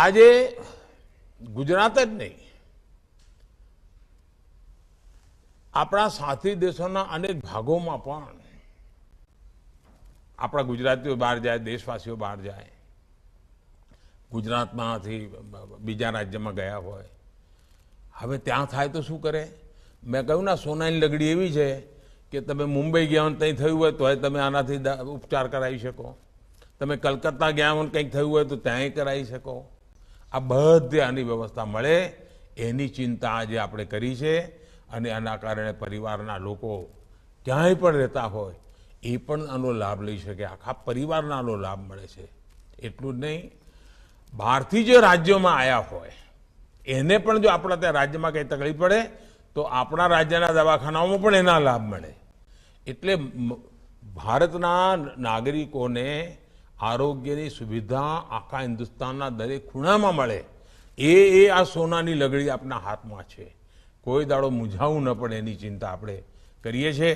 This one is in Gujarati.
આજે ગુજરાત જ નહીં આપણા સાથી દેશોના અનેક ભાગોમાં પણ આપણા ગુજરાતીઓ બહાર જાય દેશવાસીઓ બહાર જાય ગુજરાતમાંથી બીજા રાજ્યમાં ગયા હોય હવે ત્યાં થાય તો શું કરે મેં કહ્યું ના સોનાની લગડી એવી છે કે તમે મુંબઈ ગયા હોય ત્યાં થયું હોય તોય તમે આનાથી ઉપચાર કરાવી શકો તમે કલકત્તા ગયા હોય કંઈક થયું હોય તો ત્યાંય કરાવી શકો આ બધે આની વ્યવસ્થા મળે એની ચિંતા આજે આપણે કરી છે અને આના કારણે પરિવારના લોકો ક્યાંય પણ રહેતા હોય એ પણ આનો લાભ લઈ શકે આખા પરિવારના આનો લાભ મળે છે એટલું જ નહીં બહારથી જે રાજ્યોમાં આવ્યા હોય એને પણ જો આપણા ત્યાં રાજ્યમાં કંઈ તકલીફ પડે તો આપણા રાજ્યના દવાખાનાઓમાં પણ એના લાભ મળે એટલે ભારતના નાગરિકોને આરોગ્યની સુવિધા આખા હિન્દુસ્તાનના દરેક ખૂણામાં મળે એ એ આ સોનાની લગડી આપણા હાથમાં છે કોઈ દાડો મૂંઝાવું ન પડે એની ચિંતા આપણે કરીએ છીએ